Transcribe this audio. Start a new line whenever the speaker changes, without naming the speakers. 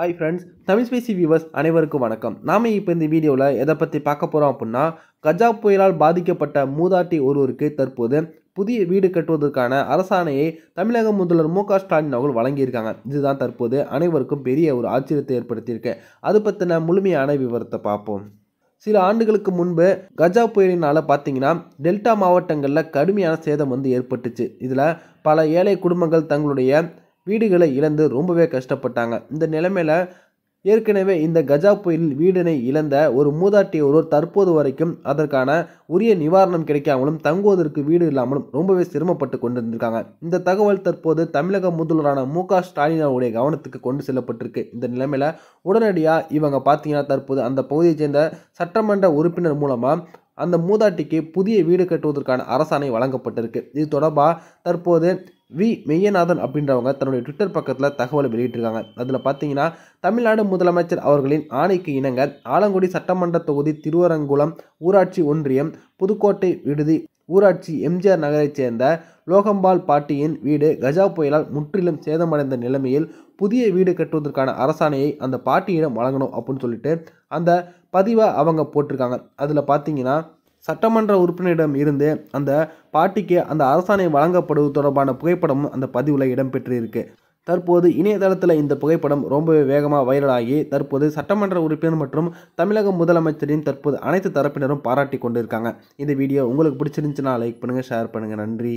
hi friends Tamil பேசி viewers அனைவருக்கும் வணக்கம் நாம் இப்போ இந்த வீடியோவில் எதை பற்றி பார்க்க போகிறோம் அப்படின்னா கஜா புயலால் பாதிக்கப்பட்ட மூதாட்டி ஒருவருக்கு தற்போது புதிய வீடு கட்டுவதற்கான அரசாணையை தமிழக முதல்வர் மு க ஸ்டாலின் அவர்கள் வழங்கியிருக்காங்க இதுதான் தற்போது அனைவருக்கும் பெரிய ஒரு ஆச்சரியத்தை ஏற்படுத்தியிருக்கு அது பற்றின முழுமையான விவரத்தை பார்ப்போம் சில ஆண்டுகளுக்கு முன்பு கஜா புயலினால் பார்த்தீங்கன்னா டெல்டா மாவட்டங்களில் கடுமையான சேதம் வந்து ஏற்பட்டுச்சு இதில் பல ஏழை குடும்பங்கள் தங்களுடைய வீடுகளை இழந்து ரொம்பவே கஷ்டப்பட்டாங்க இந்த நிலைமையில் ஏற்கனவே இந்த கஜா புயலில் வீடினை இழந்த ஒரு மூதாட்டி ஒருவர் தற்போது வரைக்கும் அதற்கான உரிய நிவாரணம் கிடைக்காமலும் தங்குவதற்கு வீடு இல்லாமலும் ரொம்பவே சிரமப்பட்டு கொண்டிருந்திருக்காங்க இந்த தகவல் தற்போது தமிழக முதல்வரான மு க ஸ்டாலினாவுடைய கவனத்துக்கு கொண்டு செல்லப்பட்டிருக்கு இந்த நிலைமையில் உடனடியாக இவங்க பார்த்தீங்கன்னா தற்போது அந்த பகுதியைச் சேர்ந்த சட்டமன்ற உறுப்பினர் மூலமாக அந்த மூதாட்டிக்கு புதிய வீடு கட்டுவதற்கான அரசாணை வழங்கப்பட்டிருக்கு இது தொடர்பாக தற்போது வி மெய்யநாதன் அப்படின்றவங்க தன்னுடைய ட்விட்டர் பக்கத்தில் தகவல் வெளியிட்டிருக்காங்க அதில் பார்த்தீங்கன்னா தமிழ்நாடு முதலமைச்சர் அவர்களின் ஆணைக்கு இணங்க ஆலங்குடி சட்டமன்ற தொகுதி திருவரங்குளம் ஊராட்சி ஒன்றியம் புதுக்கோட்டை விடுதி ஊராட்சி எம்ஜிஆர் நகரைச் சேர்ந்த லோகம்பால் பாட்டியின் வீடு கஜா புயலால் முற்றிலும் சேதமடைந்த நிலைமையில் புதிய வீடு கட்டுவதற்கான அரசாணையை அந்த பாட்டியிடம் வழங்கணும் அப்படின்னு சொல்லிட்டு அந்த பதிவை அவங்க போட்டிருக்காங்க அதில் பார்த்தீங்கன்னா சட்டமன்ற உறுப்பினரிடம் இருந்து அந்த பாட்டிக்கு அந்த அரசாணை வழங்கப்படுவது தொடர்பான புகைப்படமும் அந்த பதிவில் இடம்பெற்றிருக்கு தற்போது இணையதளத்தில் இந்த புகைப்படம் ரொம்பவே வேகமாக வைரலாகி தற்போது சட்டமன்ற உறுப்பினர் மற்றும் தமிழக முதலமைச்சரின் தற்போது அனைத்து தரப்பினரும் பாராட்டி கொண்டிருக்காங்க இந்த வீடியோ உங்களுக்கு பிடிச்சிருந்துச்சுன்னா லைக் பண்ணுங்கள் ஷேர் பண்ணுங்கள் நன்றி